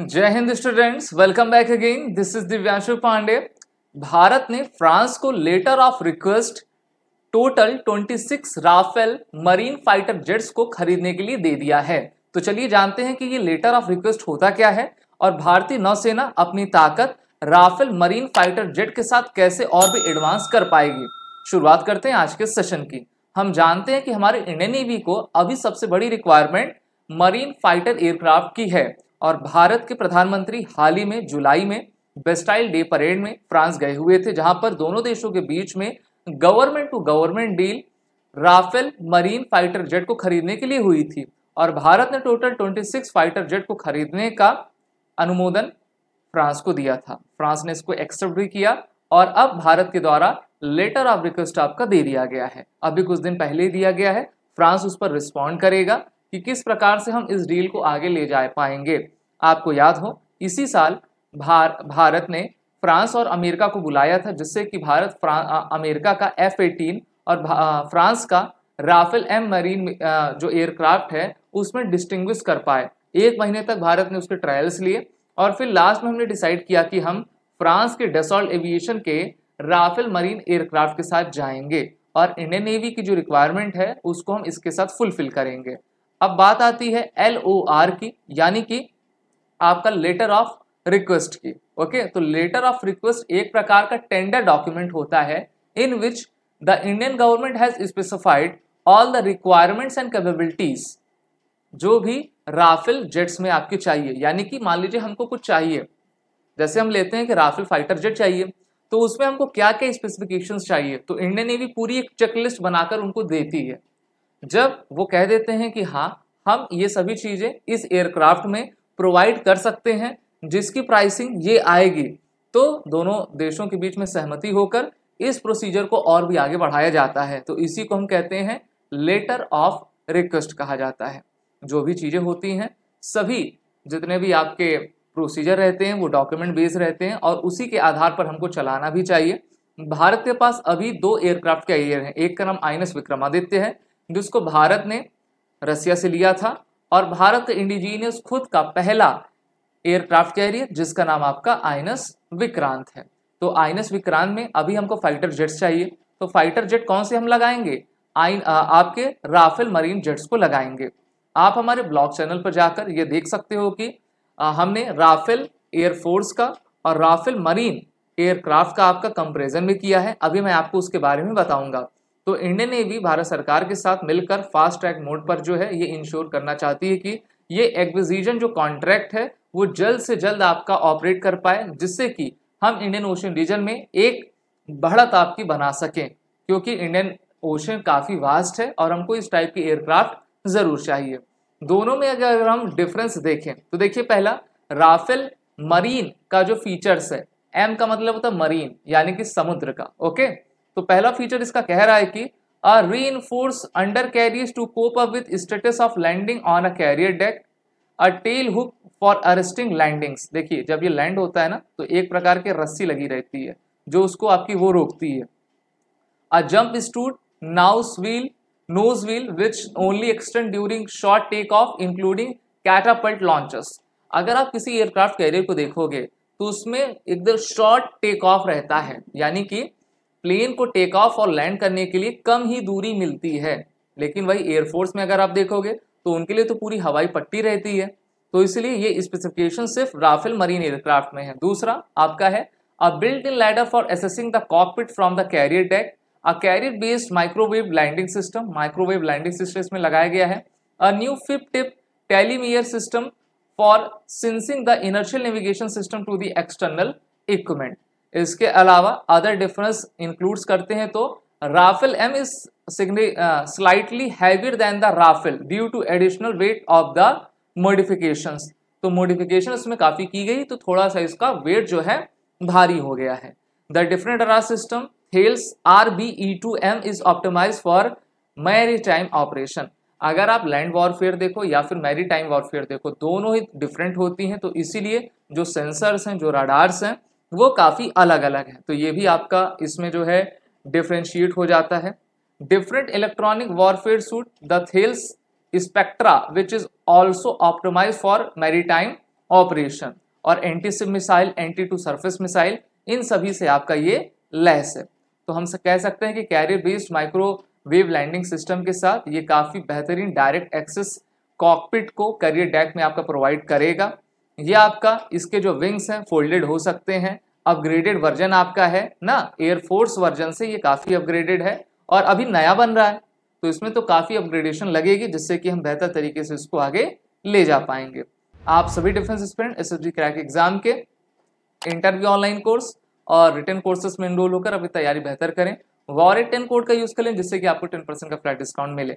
जय हिंद students welcome back again this is Divyanshu Pandey Bharat ने फ्रांस को letter of request total 26 Rafale marine fighter jets को खरीदने के लिए दे दिया है तो चलिए जानते हैं कि ये लेटर ऑफ रिक्वेस्ट होता क्या है और भारतीय नौसेना अपनी ताकत राफेल मरीन फाइटर जेट के साथ कैसे और भी एडवांस कर पाएगी शुरुआत करते हैं आज के सेशन की हम जानते हैं कि हमारे इंडियन नेवी को अभी सबसे बड़ी रिक्वायरमेंट मरीन फाइटर एयरक्राफ्ट की है और भारत के प्रधानमंत्री हाल ही में जुलाई में बेस्टाइल डे परेड में फ्रांस गए हुए थे जहां पर दोनों देशों के बीच में government to government deal Rafale marine fighter jet को खरीदने के लिए हुई थी और भारत ने टोटल 26 फाइटर जेट को खरीदने का अनुमोदन फ्रांस को दिया था फ्रांस ने इसको एक्सेप्ट भी किया और अब भारत के द्वारा लेटर ऑफ रिक्वेस्ट आपका दे दिया गया है अभी कुछ दिन पहले ही दिया गया है फ्रांस उस पर रिस्पॉन्ड करेगा कि किस प्रकार से हम इस डील को आगे ले जा पाएंगे आपको याद हो इसी साल भार भारत ने फ्रांस और अमेरिका को बुलाया था जिससे कि भारत अमेरिका का एफ एटीन और फ्रांस का राफेल एम मरीन जो एयरक्राफ्ट है उसमें डिस्टिंग्विश कर पाए एक महीने तक भारत ने उसके ट्रायल्स लिए और फिर लास्ट में हमने डिसाइड किया कि हम फ्रांस के डेसॉल्ट एविएशन के राफेल मरीन एयरक्राफ्ट के साथ जाएंगे और इंडियन नेवी की जो रिक्वायरमेंट है उसको हम इसके साथ फुलफिल करेंगे अब बात आती है एल ओ आर की यानी कि आपका लेटर ऑफ रिक्वेस्ट की ओके तो लेटर ऑफ रिक्वेस्ट एक प्रकार का टेंडर डॉक्यूमेंट होता है in which the Indian government has specified all the requirements and capabilities जो भी राफेल जेट्स में आपके चाहिए यानी कि मान लीजिए हमको कुछ चाहिए जैसे हम लेते हैं कि राफेल फाइटर जेट चाहिए तो उसमें हमको क्या क्या स्पेसिफिकेशंस चाहिए तो इंडियन नेवी पूरी एक चेकलिस्ट बनाकर उनको देती है जब वो कह देते हैं कि हाँ हम ये सभी चीज़ें इस एयरक्राफ्ट में प्रोवाइड कर सकते हैं जिसकी प्राइसिंग ये आएगी तो दोनों देशों के बीच में सहमति होकर इस प्रोसीजर को और भी आगे बढ़ाया जाता है तो इसी को हम कहते हैं लेटर ऑफ रिक्वेस्ट कहा जाता है जो भी चीज़ें होती हैं सभी जितने भी आपके प्रोसीजर रहते हैं वो डॉक्यूमेंट बेस्ड रहते हैं और उसी के आधार पर हमको चलाना भी चाहिए भारत के पास अभी दो एयरक्राफ्ट एयर हैं एक का नाम आई विक्रमादित्य है जिसको भारत ने रसिया से लिया था और भारत का इंडिजीनियस खुद का पहला एयरक्राफ्ट कैरियर जिसका नाम आपका आइनस विक्रांत है तो आइनस विक्रांत में अभी हमको फाइटर जेट्स चाहिए तो फाइटर जेट कौन से हम लगाएंगे आइन आ, आपके राफेल मरीन जेट्स को लगाएंगे आप हमारे ब्लॉग चैनल पर जाकर ये देख सकते हो कि आ, हमने राफेल एयरफोर्स का और राफेल मरीन एयरक्राफ्ट का आपका कंपेरिजन भी किया है अभी मैं आपको उसके बारे में बताऊंगा तो इंडियन नेवी भारत सरकार के साथ मिलकर फास्ट ट्रैक मोड पर जो है ये इंश्योर करना चाहती है कि ये एक्विजीजन जो कॉन्ट्रैक्ट है वो जल्द से जल्द आपका ऑपरेट कर पाए जिससे कि हम इंडियन ओशन रीजन में एक बढ़त आपकी बना सकें क्योंकि इंडियन ओशन काफ़ी वास्ट है और हमको इस टाइप की एयरक्राफ्ट ज़रूर चाहिए दोनों में अगर हम डिफरेंस देखें तो देखिए पहला राफेल मरीन का जो फीचर्स है एम का मतलब होता है मरीन यानी कि समुद्र का ओके तो पहला फीचर इसका कह रहा है कि a reinforced undercarriage to cope up with status of landing on a carrier deck a tail hook for arresting landings देखिए जब ये लैंड होता है ना तो एक प्रकार की रस्सी लगी रहती है जो उसको आपकी वो रोकती है a jump strut nose wheel nose wheel which only extend during short take off including catapult launchers अगर आप किसी एयरक्राफ्ट कैरियर को देखोगे तो उसमें एकदम शॉर्ट टेक ऑफ रहता है यानी कि प्लेन को टेक ऑफ और लैंड करने के लिए कम ही दूरी मिलती है लेकिन वही एयरफोर्स में अगर आप देखोगे तो उनके लिए तो पूरी हवाई पट्टी रहती है तो इसलिए ये स्पेसिफिकेशन सिर्फ राफेल मरीन एयरक्राफ्ट में है दूसरा आपका है a built in ladder for accessing the cockpit from the carrier deck a carrier based microwave landing system microwave landing system इसमें लगाया गया है a new fip tip telemetry system for syncing the inertial navigation system to the external equipment इसके अलावा other difference includes करते हैं तो Rafale M is slightly heavier than the Rafale due to additional weight of the modification तो modification इसमें काफ़ी की गई तो थोड़ा सा इसका वेट जो है भारी हो गया है the different array system Thales R B E two M is optimise for maritime operation अगर आप लैंड वॉरफेयर देखो या फिर मैरी टाइम वॉरफेयर देखो दोनों ही डिफरेंट होती हैं तो इसीलिए जो सेंसर्स हैं जो राडार्स हैं वो काफ़ी अलग अलग है तो ये भी आपका इसमें जो है डिफ्रेंशिएट हो जाता है different electronic warfare suite the Thales Spectra which is also optimise for maritime operation और anti ship missile anti to surface missile इन सभी से आपका ये लेस है तो हम कह सकते हैं कि carrier based microwave landing system के साथ ये काफ़ी बेहतरीन डायरेक्ट एक्सेस कॉकपिट को करियर डेक में आपका प्रोवाइड करेगा ये आपका इसके जो विंग्स हैं फोल्डेड हो सकते हैं अपग्रेडेड वर्जन आपका है ना एयरफोर्स वर्जन से ये काफ़ी अपग्रेडेड है और अभी नया बन रहा है तो इसमें तो काफ़ी अपग्रेडेशन लगेगी जिससे कि हम बेहतर तरीके से इसको आगे ले जा पाएंगे आप सभी defence students crack exam के इंटरव्यू ऑनलाइन कोर्स और रिटर्न कोर्सेस में इनरोल होकर अपनी तैयारी बेहतर करें वॉरेट टेन कोड का यूज़ करें जिससे कि आपको टेन परसेंट का फ्लैट डिस्काउंट मिले